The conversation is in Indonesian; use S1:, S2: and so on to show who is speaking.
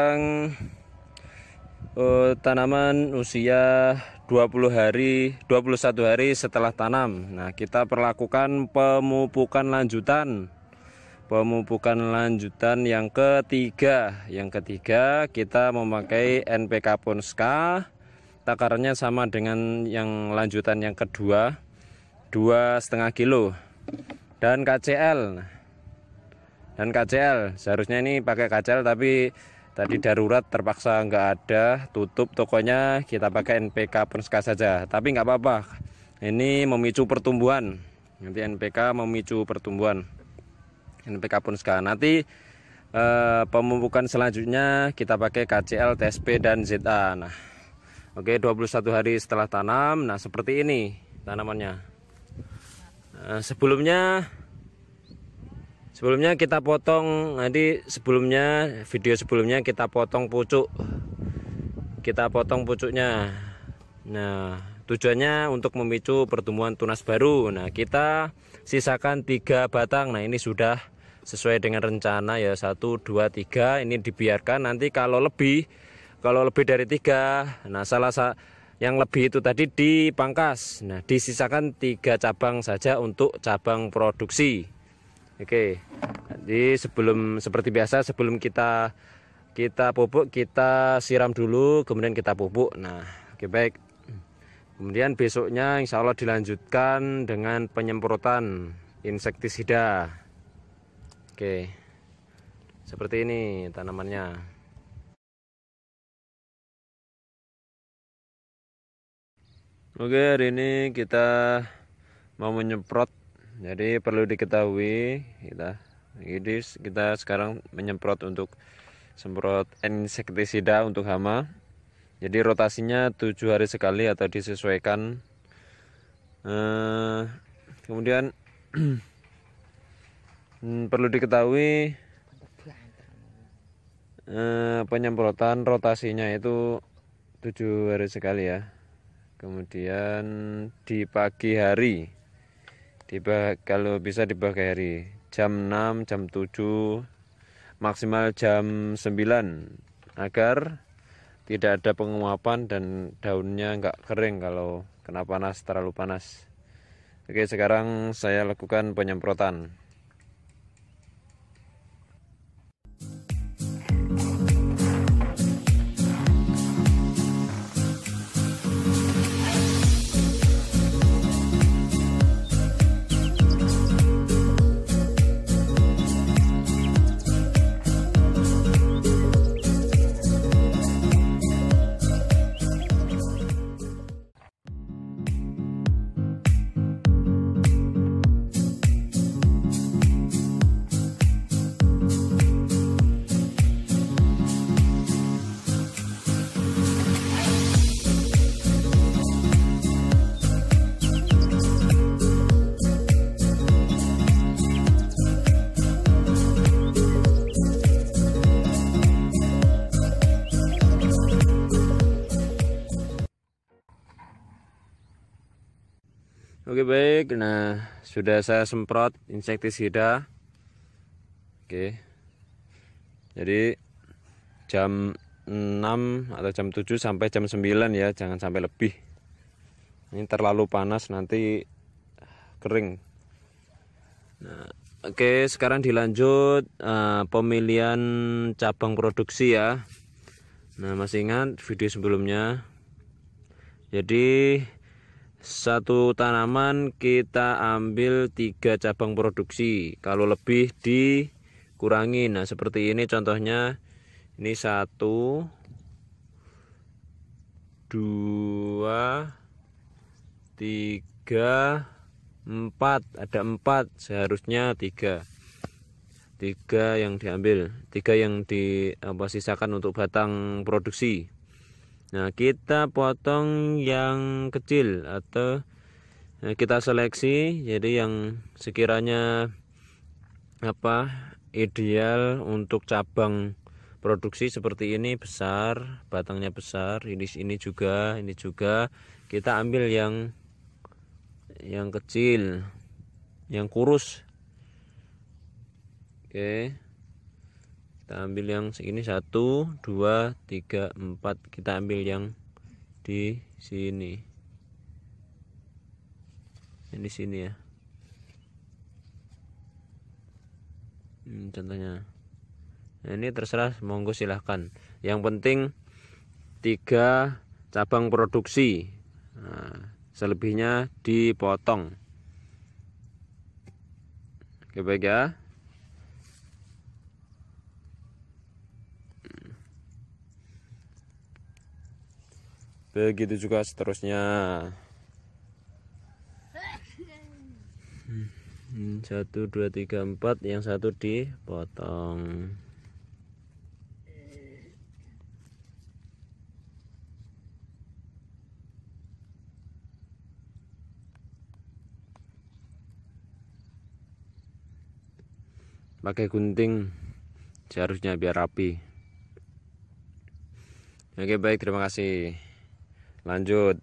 S1: uh, tanaman usia 20 hari 21 hari setelah tanam nah kita perlakukan pemupukan lanjutan pemupukan lanjutan yang ketiga yang ketiga kita memakai NPK Ponska takarannya sama dengan yang lanjutan yang kedua dua setengah kilo dan KCL dan KCL seharusnya ini pakai KCL tapi tadi darurat terpaksa nggak ada tutup tokonya kita pakai NPK ponska saja tapi nggak apa-apa ini memicu pertumbuhan nanti NPK memicu pertumbuhan NPK ponska. nanti eh, pemupukan selanjutnya kita pakai KCL TSP dan ZA nah oke 21 hari setelah tanam nah seperti ini tanamannya nah, sebelumnya Sebelumnya kita potong nanti sebelumnya video sebelumnya kita potong pucuk. Kita potong pucuknya. Nah, tujuannya untuk memicu pertumbuhan tunas baru. Nah, kita sisakan tiga batang. Nah, ini sudah sesuai dengan rencana ya satu dua tiga ini dibiarkan nanti kalau lebih kalau lebih dari tiga nah salah satu yang lebih itu tadi dipangkas nah disisakan tiga cabang saja untuk cabang produksi Oke. Jadi sebelum seperti biasa sebelum kita kita pupuk kita siram dulu kemudian kita pupuk. Nah, oke baik. Kemudian besoknya insya Allah dilanjutkan dengan penyemprotan insektisida. Oke. Seperti ini tanamannya. Oke, hari ini kita mau menyemprot jadi perlu diketahui kita jadi kita sekarang menyemprot untuk semprot insektisida untuk hama jadi rotasinya tujuh hari sekali atau disesuaikan eh, kemudian hmm, perlu diketahui eh, penyemprotan rotasinya itu tujuh hari sekali ya kemudian di pagi hari tiba kalau bisa di pagi hari jam 6 jam 7 maksimal jam 9 agar tidak ada penguapan dan daunnya nggak kering kalau kena panas terlalu panas oke sekarang saya lakukan penyemprotan Oke baik, nah sudah saya semprot insektisida. Oke. Jadi jam 6 atau jam 7 sampai jam 9 ya, jangan sampai lebih. Ini terlalu panas nanti kering. Nah, oke sekarang dilanjut uh, pemilihan cabang produksi ya. Nah, masih ingat video sebelumnya. Jadi satu tanaman kita ambil tiga cabang produksi kalau lebih dikurangi nah seperti ini contohnya ini satu dua tiga empat ada empat seharusnya tiga tiga yang diambil tiga yang di apa sisakan untuk batang produksi Nah, kita potong yang kecil atau eh, kita seleksi jadi yang sekiranya apa ideal untuk cabang produksi seperti ini besar, batangnya besar, ini ini juga, ini juga kita ambil yang yang kecil, yang kurus. Oke. Okay kita ambil yang ini satu dua tiga empat kita ambil yang di sini Ini di sini ya hmm, contohnya nah, ini terserah monggo silahkan yang penting tiga cabang produksi nah, selebihnya dipotong oke baik ya begitu juga seterusnya hmm, satu dua tiga empat yang satu dipotong pakai gunting seharusnya biar rapi oke baik terima kasih lanjut